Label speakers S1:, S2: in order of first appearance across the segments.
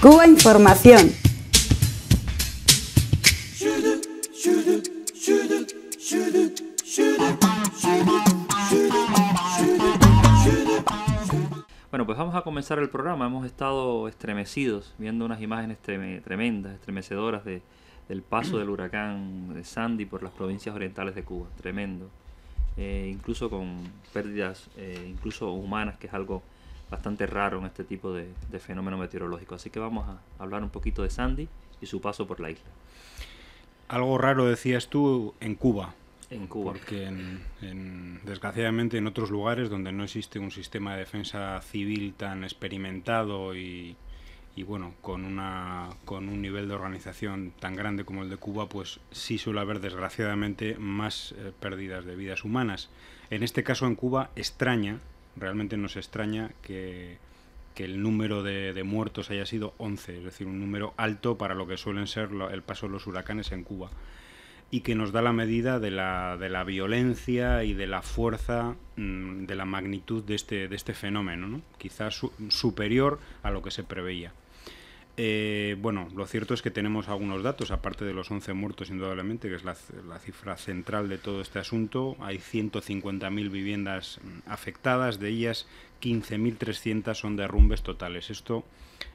S1: Cuba Información. Bueno, pues vamos a comenzar el programa. Hemos estado estremecidos viendo unas imágenes tremendas, estremecedoras de, del paso del huracán de Sandy por las provincias orientales de Cuba. Tremendo. Eh, incluso con pérdidas, eh, incluso humanas, que es algo bastante raro en este tipo de, fenómeno meteorológico. Así que vamos a hablar un poquito de Sandy y su paso por la isla. Algo raro decías tú en Cuba. En Cuba. Porque en, desgraciadamente en otros lugares donde no existe un sistema de defensa civil tan experimentado y, bueno, con, una, con un nivel de organización tan grande como el de Cuba, pues sí suele haber desgraciadamente más eh, pérdidas de vidas humanas. En este caso en Cuba extraña realmente nos extraña que, el número de, muertos haya sido 11, es decir, un número alto para lo que suelen ser el paso de los huracanes en Cuba, y que nos da la medida de la, de la violencia y de la fuerza, mm, de la magnitud de este, de este fenómeno, quizás superior a lo que se preveía. Eh, bueno, lo cierto es que tenemos algunos datos, aparte de los 11 muertos, indudablemente, que es la, cifra central de todo este asunto. Hay 150.000 viviendas mm, afectadas, de ellas 15.300 son derrumbes totales. Esto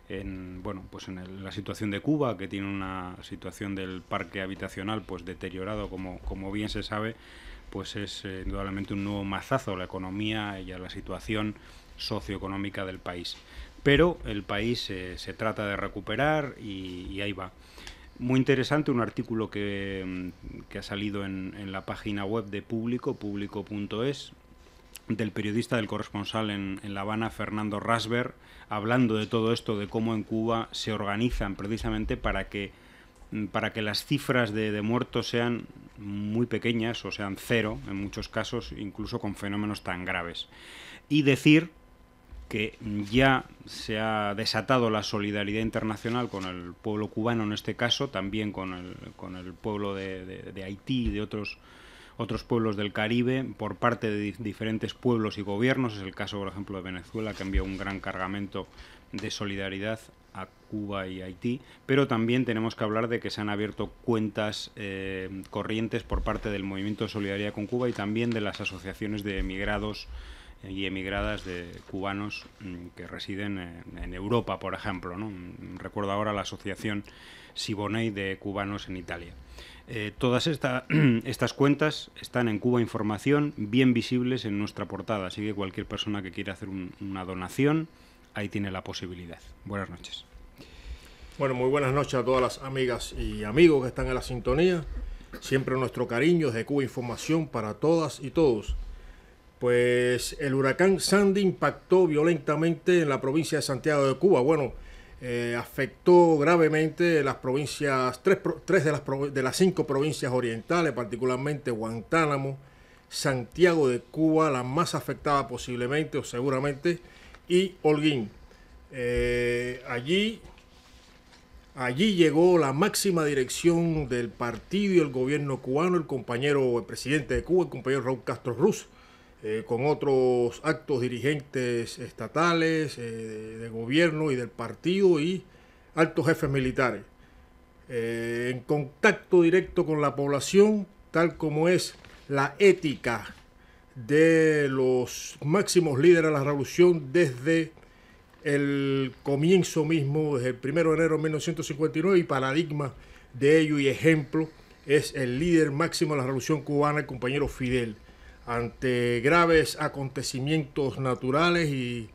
S1: en, bueno, pues en la situación de Cuba, que tiene una situación del parque habitacional pues deteriorado, como, bien se sabe, pues es eh, indudablemente un nuevo mazazo a la economía y a la situación socioeconómica del país pero el país se trata de recuperar y, ahí va. Muy interesante un artículo que, mm, ha salido en, la página web de Público, público.es, del periodista del corresponsal en, La Habana, Fernando Rasber, hablando de todo esto, de cómo en Cuba se organizan precisamente para que mm, para que las cifras de, de, muertos sean muy pequeñas o sean cero en muchos casos, incluso con fenómenos tan graves. Y decir que ya se ha desatado la solidaridad internacional con el pueblo cubano en este caso, también con el, pueblo de, Haití y de otros otros pueblos del Caribe por parte de diferentes pueblos y gobiernos. Es el caso, por ejemplo, de Venezuela, que envió un gran cargamento de solidaridad a Cuba y Haití, pero también tenemos que hablar de que se han abierto cuentas eh, corrientes por parte del Movimiento de Solidaridad con Cuba y también de las asociaciones de emigrados y emigradas de cubanos mm, que residen en Europa, por ejemplo. Mm, recuerdo ahora la Asociación Siboney de Cubanos en Italia. Eh, todas estas estas cuentas están en Cuba Información, bien visibles en nuestra portada, así que cualquier persona que quiera hacer una donación, ahí tiene la posibilidad. Buenas noches.
S2: Bueno, muy buenas noches a todas las amigas y amigos que están en la sintonía. Siempre nuestro cariño de Cuba Información para todas y todos pues el huracán Sandy impactó violentamente en la provincia de Santiago de Cuba. Bueno, eh, afectó gravemente las provincias, tres, de, las, cinco provincias orientales, particularmente Guantánamo, Santiago de Cuba, la más afectada posiblemente o seguramente, y Holguín. Eh, allí, allí llegó la máxima dirección del partido y el gobierno cubano, el compañero, el presidente de Cuba, el compañero Raúl Castro Ruz eh, con otros actos dirigentes estatales, eh, de, gobierno y del partido y altos jefes militares, eh, en contacto directo con la población, tal como es la ética de los máximos líderes de la revolución desde el comienzo mismo, desde el 1 de enero de 1959 y paradigma de ello y ejemplo es el líder máximo de la revolución cubana, el compañero Fidel ante graves acontecimientos naturales y,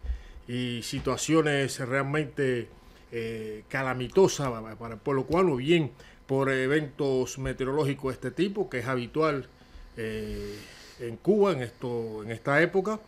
S2: situaciones realmente eh, calamitosas para el pueblo cubano, bien por eventos meteorológicos de este tipo, que es habitual eh, en Cuba en, esto, en esta época,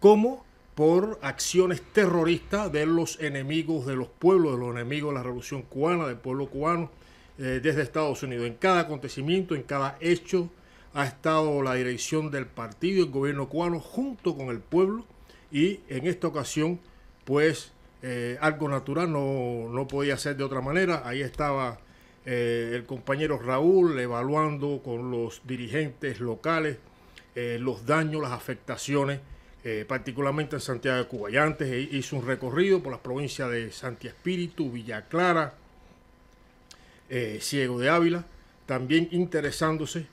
S2: como por acciones terroristas de los enemigos de los pueblos, de los enemigos de la revolución cubana, del pueblo cubano, eh, desde Estados Unidos. En cada acontecimiento, en cada hecho, ha estado la dirección del partido, el gobierno cubano, junto con el pueblo y en esta ocasión, pues eh, algo natural no, podía ser de otra manera. Ahí estaba eh, el compañero Raúl evaluando con los dirigentes locales eh, los daños, las afectaciones, particularmente en Santiago de Cuba. y antes hizo un recorrido por las provincias de Santiago Espíritu, Villa Clara, Ciego de Ávila, también interesándose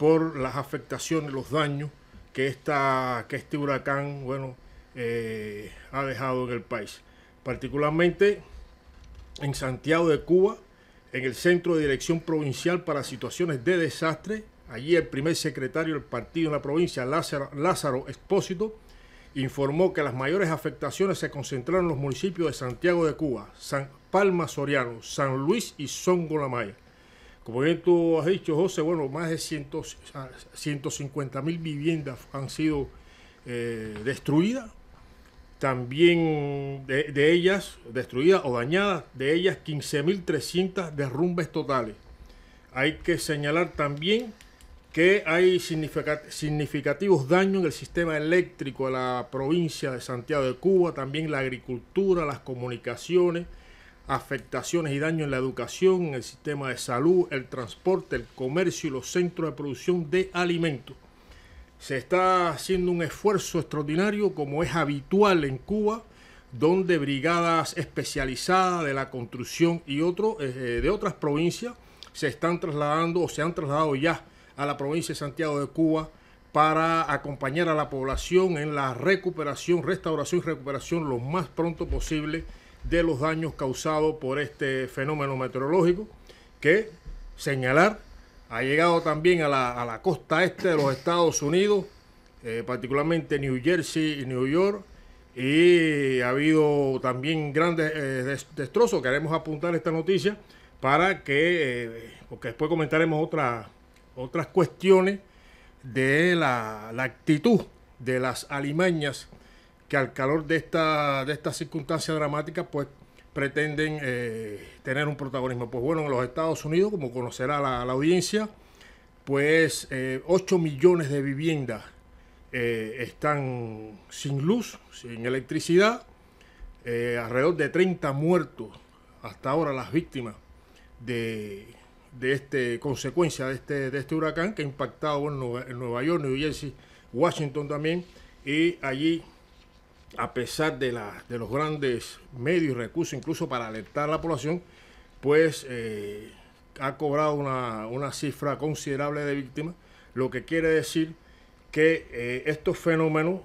S2: por las afectaciones, los daños que, esta, que este huracán bueno, eh, ha dejado en el país. Particularmente en Santiago de Cuba, en el Centro de Dirección Provincial para Situaciones de Desastre. Allí el primer secretario del partido en la provincia, Lázaro, Expósito, informó que las mayores afectaciones se concentraron en los municipios de Santiago de Cuba, San Palma Soriano, San Luis y Maya como bien tú has dicho, José, bueno, más de 100, 150 ah, mil viviendas han sido eh, destruidas. También de, de ellas, destruidas o dañadas, de ellas 15.300 derrumbes totales. Hay que señalar también que hay significativos daños en el sistema eléctrico de la provincia de Santiago de Cuba, también la agricultura, las comunicaciones, afectaciones y daños en la educación, en el sistema de salud, el transporte, el comercio y los centros de producción de alimentos. Se está haciendo un esfuerzo extraordinario como es habitual en Cuba, donde brigadas especializadas de la construcción y eh, eh, de otras provincias se están trasladando o se han trasladado ya a la provincia de Santiago de Cuba para acompañar a la población en la recuperación, restauración y recuperación lo más pronto posible de los daños causados por este fenómeno meteorológico que señalar ha llegado también a la, a la costa este de los Estados Unidos, eh, particularmente New Jersey y New York, y ha habido también grandes eh, destrozos. Queremos apuntar esta noticia para que, eh, porque después comentaremos otras otras cuestiones de la, la actitud de las alimañas que al calor de esta, de esta circunstancia dramática, pues pretenden eh, tener un protagonismo. Pues bueno, en los Estados Unidos, como conocerá la, audiencia, pues 8 eh, millones de viviendas eh, están sin luz, sin electricidad, alrededor de 30 muertos hasta ahora las víctimas de, de este consecuencia de este, de este huracán que ha impactado en Nueva, en Nueva York, New Jersey, Washington también, y allí a pesar de, los grandes medios y recursos, incluso para alertar a la población, pues eh, ha cobrado una, cifra considerable de víctimas, lo que quiere decir que eh, estos fenómenos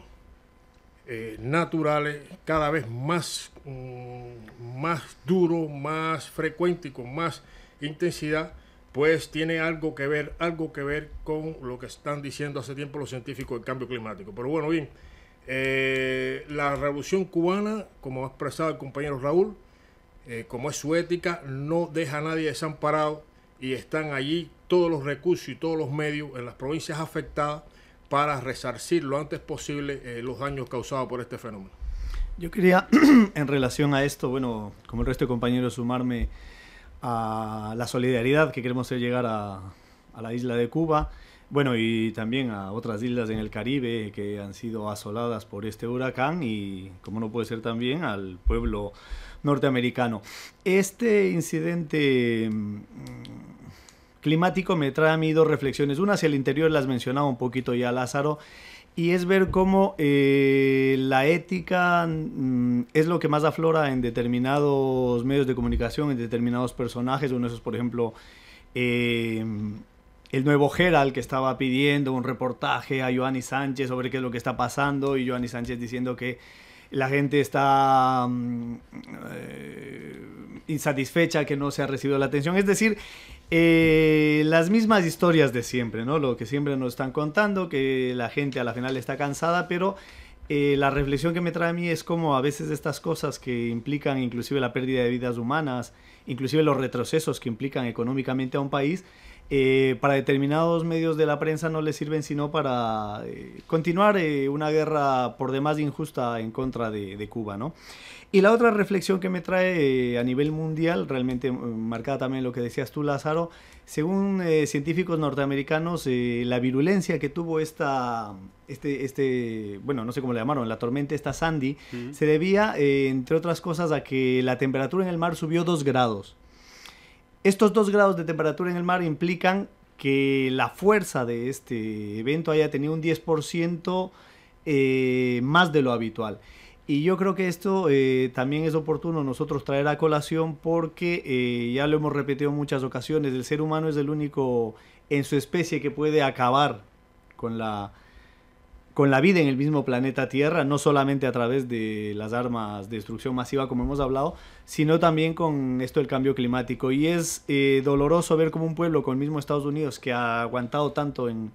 S2: eh, naturales cada vez más, mm, más duros, más frecuentes y con más intensidad, pues tiene algo que ver, algo que ver con lo que están diciendo hace tiempo los científicos del cambio climático. Pero bueno, bien, eh, la revolución cubana, como ha expresado el compañero Raúl, eh, como es su ética, no deja a nadie desamparado y están allí todos los recursos y todos los medios en las provincias afectadas para resarcir lo antes posible eh, los daños
S3: causados por este fenómeno. Yo quería, en relación a esto, bueno, como el resto de compañeros, sumarme a la solidaridad que queremos hacer llegar a la isla de Cuba. Bueno, y también a otras islas en el Caribe que han sido asoladas por este huracán y, como no puede ser también, al pueblo norteamericano. Este incidente mm, climático me trae a mí dos reflexiones. Una hacia el interior, las mencionaba un poquito ya Lázaro, y es ver cómo eh, la ética mm, es lo que más aflora en determinados medios de comunicación, en determinados personajes. Uno de esos, por ejemplo, eh, el nuevo Gerald que estaba pidiendo un reportaje a Joanny Sánchez sobre qué es lo que está pasando y Joanny Sánchez diciendo que la gente está mm, eh, insatisfecha, que no se ha recibido la atención. Es decir, eh, las mismas historias de siempre, ¿no? Lo que siempre nos están contando, que la gente a la final está cansada, pero eh, la reflexión que me trae a mí es como a veces estas cosas que implican inclusive la pérdida de vidas humanas, inclusive los retrocesos que implican económicamente a un país, eh, para determinados medios de la prensa no le sirven sino para eh, continuar eh, una guerra por demás injusta en contra de, Cuba, ¿no? Y la otra reflexión que me trae a nivel mundial, realmente marcada también lo que decías tú, Lázaro, según científicos norteamericanos, la virulencia que tuvo esta, este, este, bueno, no sé cómo le llamaron, la tormenta esta Sandy, se debía, entre otras cosas, a que la temperatura en el mar subió dos grados. Estos dos grados de temperatura en el mar implican que la fuerza de este evento haya tenido un 10% eh, más de lo habitual. Y yo creo que esto eh, también es oportuno nosotros traer a colación porque eh, ya lo hemos repetido en muchas ocasiones, el ser humano es el único en su especie que puede acabar con la con la vida en el mismo planeta Tierra, no solamente a través de las armas de destrucción masiva como hemos hablado, sino también con esto del cambio climático. Y es eh, doloroso ver cómo un pueblo con el mismo Estados Unidos que ha aguantado tanto en,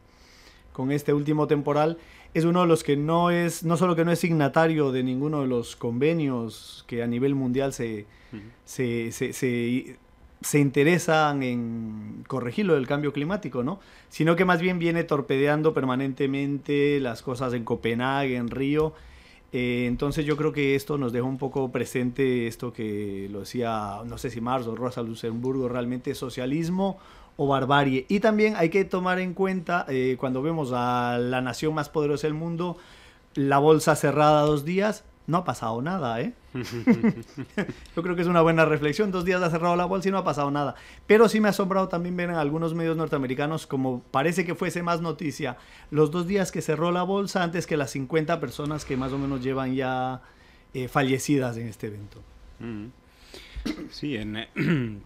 S3: con este último temporal, es uno de los que no es, no solo que no es signatario de ninguno de los convenios que a nivel mundial se, se se interesan en corregir lo del cambio climático, ¿no? Sino que más bien viene torpedeando permanentemente las cosas en Copenhague, en Río. Eh, entonces yo creo que esto nos deja un poco presente esto que lo decía, no sé si Marx o Rosa Luxemburgo, realmente socialismo o barbarie. Y también hay que tomar en cuenta, eh, cuando vemos a la nación más poderosa del mundo, la bolsa cerrada dos días, no ha pasado nada, ¿eh? Yo creo que es una buena reflexión. Dos días ha cerrado la bolsa y no ha pasado nada. Pero sí me ha asombrado también ver en algunos medios norteamericanos, como parece que fuese más noticia, los dos días que cerró la bolsa antes que las 50 personas que más o menos llevan ya eh, fallecidas en este evento.
S1: Mm. Sí, en, eh,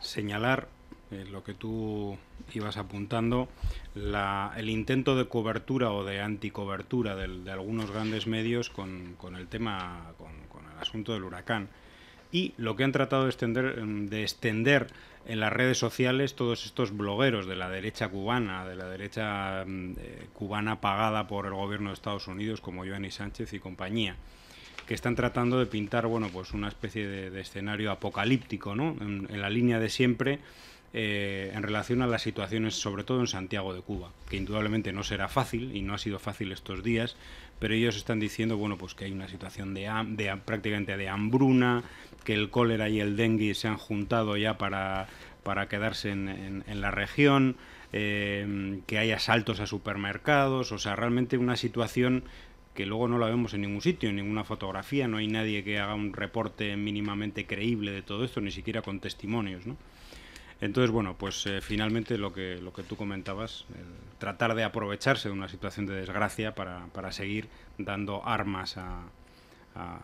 S1: señalar eh, lo que tú ibas apuntando, el intento de cobertura o de anticobertura de, algunos grandes medios con, el tema, con, el asunto del huracán. Y lo que han tratado de extender, mm, de extender en las redes sociales todos estos blogueros de la derecha cubana, de la derecha mm, eh, cubana pagada por el gobierno de Estados Unidos, como Joanny Sánchez y compañía que están tratando de pintar bueno pues una especie de, escenario apocalíptico ¿no? en, en, la línea de siempre eh, en relación a las situaciones, sobre todo en Santiago de Cuba, que indudablemente no será fácil y no ha sido fácil estos días, pero ellos están diciendo bueno, pues que hay una situación de, prácticamente de hambruna, que el cólera y el dengue se han juntado ya para, quedarse en, la región. Eh, que hay asaltos a supermercados, o sea, realmente una situación que luego no la vemos en ningún sitio, en ninguna fotografía, no hay nadie que haga un reporte mínimamente creíble de todo esto, ni siquiera con testimonios, ¿no? Entonces, bueno, pues eh, finalmente lo que, lo que tú comentabas, tratar de aprovecharse de una situación de desgracia para, seguir dando armas a,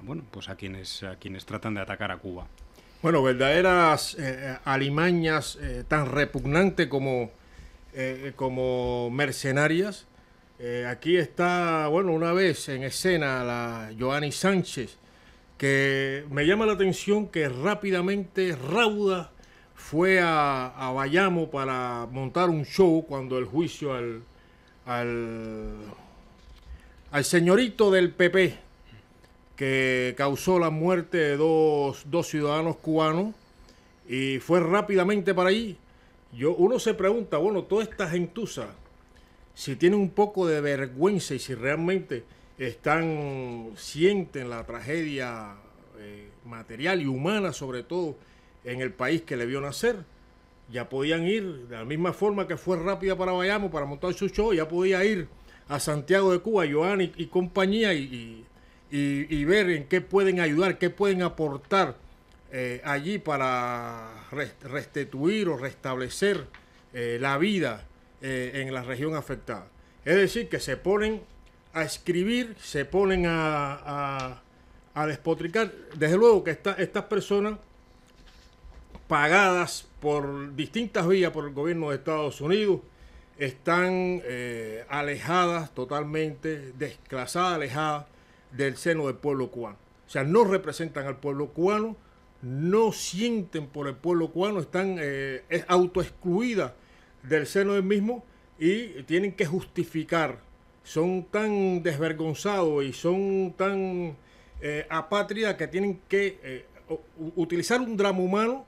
S1: bueno, pues a, quienes, a quienes tratan de atacar a Cuba.
S2: Bueno, verdaderas eh, eh, alimañas tan repugnantes como, como mercenarias. aquí está, bueno, una vez en escena la Joanny Sánchez, que me llama la atención que rápidamente rauda fue a, Bayamo para montar un show cuando el juicio al, al, al señorito del PP que causó la muerte de dos, ciudadanos cubanos y fue rápidamente para allí. Yo, uno se pregunta, bueno, toda esta gentuza, si tiene un poco de vergüenza y si realmente están, sienten la tragedia eh, material y humana sobre todo en el país que le vio nacer. Ya podían ir, de la misma forma que fue rápida para Bayamo, para montar su show, ya podía ir a Santiago de Cuba, Joan y, compañía, y, y, ver en qué pueden ayudar, qué pueden aportar eh, allí para restituir o restablecer eh, la vida eh, en la región afectada. Es decir, que se ponen a escribir, se ponen a, a, despotricar. Desde luego que estas personas pagadas por distintas vías por el gobierno de Estados Unidos están eh, alejadas totalmente, desclasadas, alejadas del seno del pueblo cubano. O sea, no representan al pueblo cubano, no sienten por el pueblo cubano, están eh, autoexcluidas del seno del mismo y tienen que justificar. Son tan desvergonzados y son tan eh, apátridas que tienen que eh, utilizar un drama humano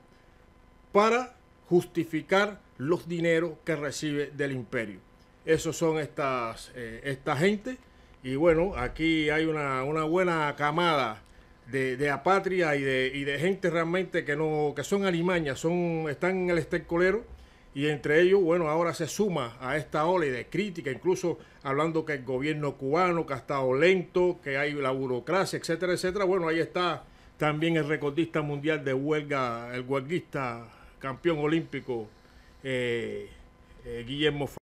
S2: para justificar los dineros que recibe del imperio. Esos son estas, eh, esta gente. Y bueno, aquí hay una, una buena camada de, de apatria y de, de, gente realmente que no que son alimañas, son, están en el estercolero. Y entre ellos, bueno, ahora se suma a esta ola de crítica, incluso hablando que el gobierno cubano, que ha estado lento, que hay la burocracia, etcétera, etcétera. Bueno, ahí está también el recordista mundial de huelga, el huelguista campeón olímpico eh, eh, Guillermo eh,